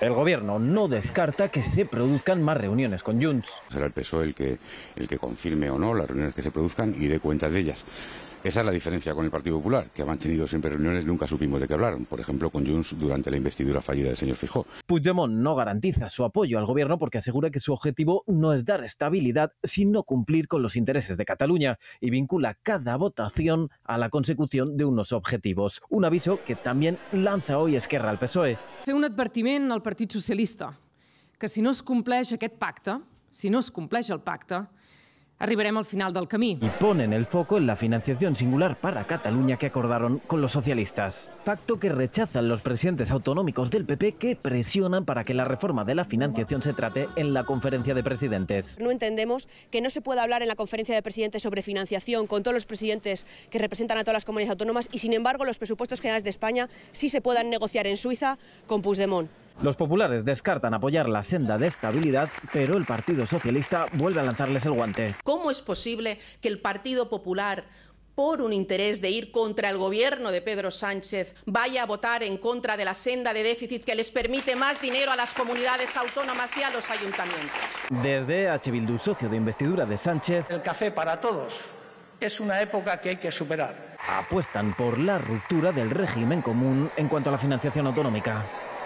El gobierno no descarta que se produzcan más reuniones con Junts. Será el PSOE el que, el que confirme o no las reuniones que se produzcan y dé cuenta de ellas. Esa es la diferencia con el Partido Popular, que han tenido siempre reuniones, nunca supimos de qué hablar. Por ejemplo, con Junts durante la investidura fallida del señor Fijó. Puigdemont no garantiza su apoyo al gobierno porque asegura que su objetivo no es dar estabilidad, sino cumplir con los intereses de Cataluña y vincula cada votación a la consecución de unos objetivos. Un aviso que también lanza hoy Esquerra al PSOE. Hace un advertimiento al Partido Socialista que si no se cumple aquest pacte, si no se cumple el pacto, Arribaremos al final del camino. Y ponen el foco en la financiación singular para Cataluña que acordaron con los socialistas. Pacto que rechazan los presidentes autonómicos del PP que presionan para que la reforma de la financiación se trate en la conferencia de presidentes. No entendemos que no se pueda hablar en la conferencia de presidentes sobre financiación con todos los presidentes que representan a todas las comunidades autónomas y sin embargo los presupuestos generales de España sí se puedan negociar en Suiza con Puigdemont. Los populares descartan apoyar la senda de estabilidad, pero el Partido Socialista vuelve a lanzarles el guante. ¿Cómo es posible que el Partido Popular por un interés de ir contra el gobierno de Pedro Sánchez, vaya a votar en contra de la senda de déficit que les permite más dinero a las comunidades autónomas y a los ayuntamientos. Desde H. Bildu, socio de investidura de Sánchez. El café para todos es una época que hay que superar. Apuestan por la ruptura del régimen común en cuanto a la financiación autonómica.